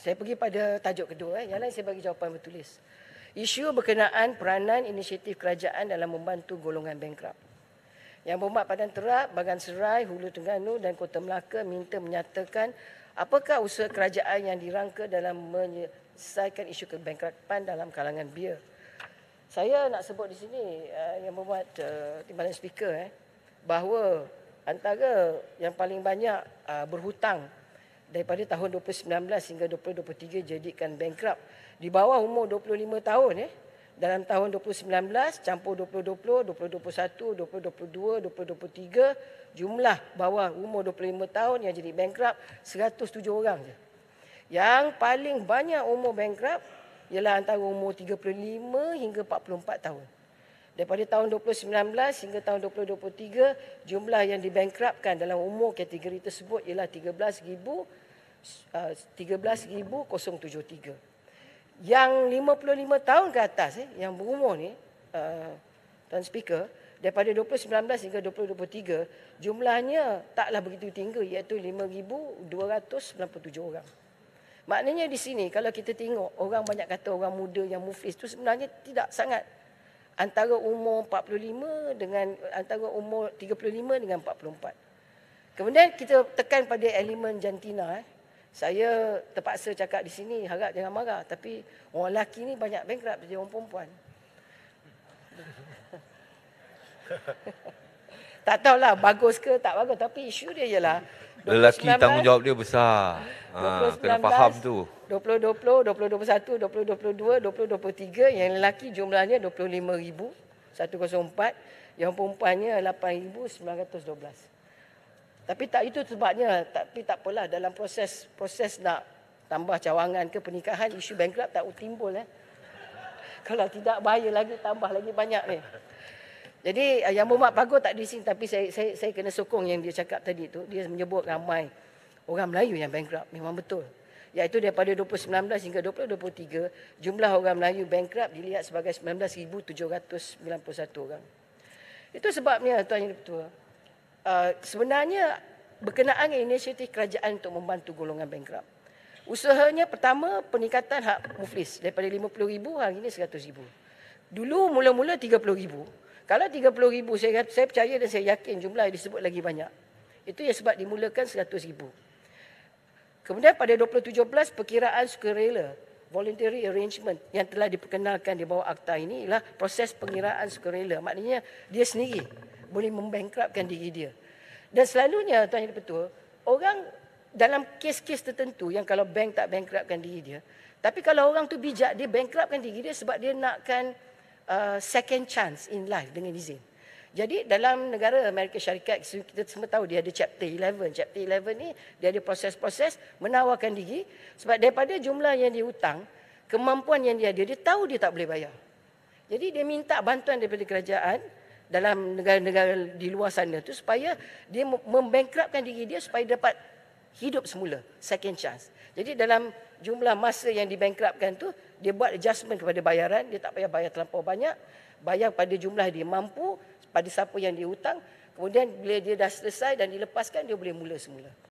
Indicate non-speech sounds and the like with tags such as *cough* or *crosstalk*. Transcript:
Saya pergi pada tajuk kedua. Eh. Yang lain saya bagi jawapan bertulis. Isu berkenaan peranan inisiatif kerajaan dalam membantu golongan bankrupt. Yang berumat padan terap, bagan serai, hulu Terengganu dan kota Melaka minta menyatakan apakah usaha kerajaan yang dirangka dalam menyelesaikan isu kebankrupan dalam kalangan beer. Saya nak sebut di sini eh, yang berumat eh, timbalan speaker eh, bahawa antara yang paling banyak eh, berhutang daripada tahun 2019 hingga 2023 jadikan bankrupt di bawah umur 25 tahun eh dalam tahun 2019 campur 2020 2021 2022 2023 jumlah bawah umur 25 tahun yang jadi bankrupt 107 orang je yang paling banyak umur bankrupt ialah antara umur 35 hingga 44 tahun daripada tahun 2019 hingga tahun 2023 jumlah yang dibankrapkan dalam umur kategori tersebut ialah 13000 13073 uh, yang 55 tahun ke atas eh, yang berumur ni uh, tuan speaker daripada 2019 hingga 2023 jumlahnya taklah begitu tinggi iaitu 5297 orang maknanya di sini kalau kita tengok orang banyak kata orang muda yang muflis tu sebenarnya tidak sangat antara umur 45 dengan antara umur 35 dengan 44. Kemudian kita tekan pada elemen jantina eh. Saya terpaksa cakap di sini harap jangan marah tapi orang lelaki ni banyak bankrupt dia orang perempuan. *laughs* tak tahulah bagus ke tak bagus tapi isu dia ialah lelaki tanggungjawab dia besar. Ha, kena faham tu. 2020, 2021, 2022, 2023 yang lelaki jumlahnya 25,104 yang perempuannya 8,912. Tapi tak itu sebabnya, tapi tak apalah dalam proses proses nak tambah cawangan ke pernikahan isu bankrupt tak timbul eh. Kalau tidak bahaya lagi tambah lagi banyak ni. Eh. Jadi eh, yang Muhammad Pagu tak di sini tapi saya, saya saya kena sokong yang dia cakap tadi tu. Dia menyebut ramai orang Melayu yang bankrupt memang betul. Iaitu daripada 2019 hingga 2023 jumlah orang Melayu bankrupt dilihat sebagai 19791 orang. Itu sebabnya tuan yang betul. Uh, sebenarnya berkenaan dengan inisiatif kerajaan untuk membantu golongan bankrupt. Usahanya pertama peningkatan hak muflis daripada 50000 hari ini 100000. Dulu mula-mula 30000 kalau 30 ribu, saya, saya percaya dan saya yakin jumlah yang disebut lagi banyak. Itu yang sebab dimulakan 100 ribu. Kemudian pada 2017, perkiraan sukarela, voluntary arrangement yang telah diperkenalkan di bawah akta ini ialah proses pengiraan sukarela. Maknanya dia sendiri boleh membankrupkan diri dia. Dan selalunya, Tuan Yang Petua, orang dalam kes-kes tertentu yang kalau bank tak bankrupkan diri dia, tapi kalau orang tu bijak, dia bankrupkan diri dia sebab dia nakkan Uh, second chance in life dengan izin. Jadi dalam negara Amerika Syarikat kita semua tahu dia ada chapter 11. Chapter 11 ni dia ada proses-proses menawarkan diri sebab daripada jumlah yang dia hutang, kemampuan yang dia ada, dia tahu dia tak boleh bayar. Jadi dia minta bantuan daripada kerajaan dalam negara-negara di luar sana tu supaya dia membankrapkan diri dia supaya dapat hidup semula second chance jadi dalam jumlah masa yang dibankrapkan tu dia buat adjustment kepada bayaran dia tak payah bayar terlalu banyak bayar pada jumlah dia mampu pada siapa yang dia hutang kemudian bila dia dah selesai dan dilepaskan dia boleh mula semula